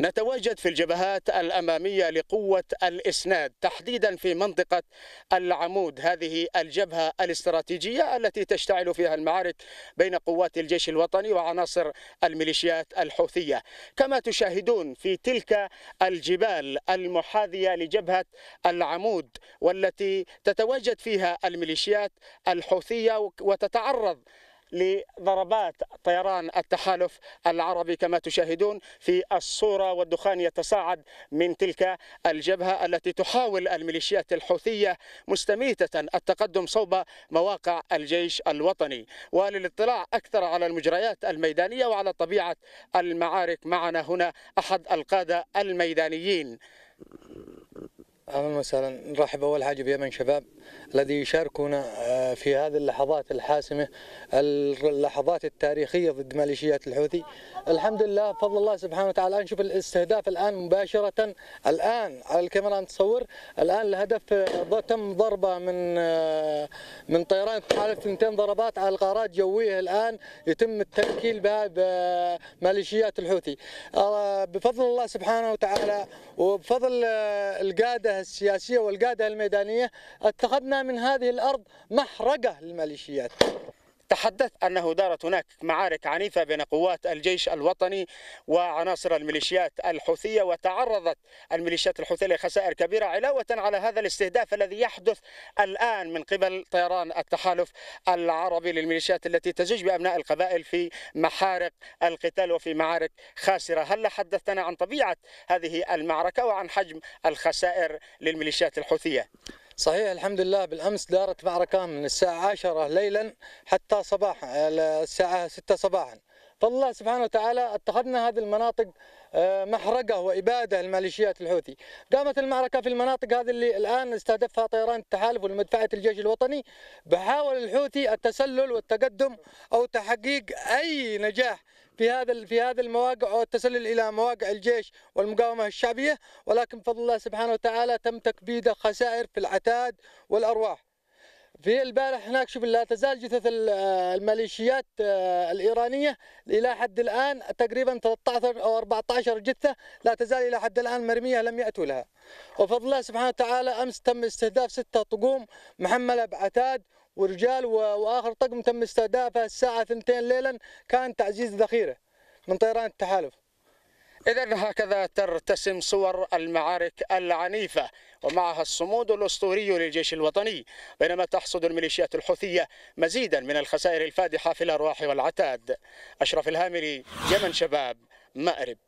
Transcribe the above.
نتواجد في الجبهات الأمامية لقوة الإسناد تحديدا في منطقة العمود هذه الجبهة الاستراتيجية التي تشتعل فيها المعارك بين قوات الجيش الوطني وعناصر الميليشيات الحوثية كما تشاهدون في تلك الجبال المحاذية لجبهة العمود والتي تتواجد فيها الميليشيات الحوثية وتتعرض لضربات طيران التحالف العربي كما تشاهدون في الصورة والدخان يتصاعد من تلك الجبهة التي تحاول الميليشيات الحوثية مستميتة التقدم صوب مواقع الجيش الوطني وللاطلاع أكثر على المجريات الميدانية وعلى طبيعة المعارك معنا هنا أحد القادة الميدانيين أهلا وسهلا نرحب أول حاجة بيمن شباب الذي يشاركنا آه، في هذه اللحظات الحاسمة اللحظات التاريخية ضد ماليشيات الحوثي الحمد لله بفضل الله سبحانه وتعالى نشوف الاستهداف الآن مباشرة الآن على الكاميرا نتصور الآن الهدف آه، تم ضربة من آه، من طيران تحالف ثنتين ضربات على الغارات جوية الآن يتم التنكيل بها بماليشيات الحوثي بفضل الله سبحانه وتعالى وبفضل القادة السياسية والقادة الميدانية اتخذ أخذنا من هذه الأرض محرقة للميليشيات تحدث أنه دارت هناك معارك عنيفة بين قوات الجيش الوطني وعناصر الميليشيات الحوثية وتعرضت الميليشيات الحوثية لخسائر كبيرة علاوة على هذا الاستهداف الذي يحدث الآن من قبل طيران التحالف العربي للميليشيات التي تزج بأبناء القبائل في محارق القتال وفي معارك خاسرة هل حدثتنا عن طبيعة هذه المعركة وعن حجم الخسائر للميليشيات الحوثية صحيح الحمد لله بالأمس دارت معركة من الساعة 10 ليلا حتى صباح آه، الساعة 6 صباحا فالله سبحانه وتعالى اتخذنا هذه المناطق آه، محرقة وإبادة للميليشيات الحوثي قامت المعركة في المناطق هذه اللي الآن استهدفها طيران التحالف والمدفعة الجيش الوطني بحاول الحوثي التسلل والتقدم أو تحقيق أي نجاح في هذا في هذا المواقع والتسلل الى مواقع الجيش والمقاومه الشعبيه ولكن بفضل الله سبحانه وتعالى تم تكبيد الخسائر في العتاد والارواح. في البارح هناك شوف لا تزال جثث الميليشيات آه، الايرانيه الى حد الان تقريبا 13 او 14 جثه لا تزال الى حد الان مرميه لم ياتوا لها. وفضل الله سبحانه وتعالى امس تم استهداف سته طقوم محمله بعتاد ورجال واخر طقم تم استهدافه الساعه 2 ليلا كان تعزيز ذخيره من طيران التحالف. إذا هكذا ترتسم صور المعارك العنيفة ومعها الصمود الأسطوري للجيش الوطني بينما تحصد الميليشيات الحوثية مزيدا من الخسائر الفادحة في الأرواح والعتاد أشرف الهامري يمن شباب مأرب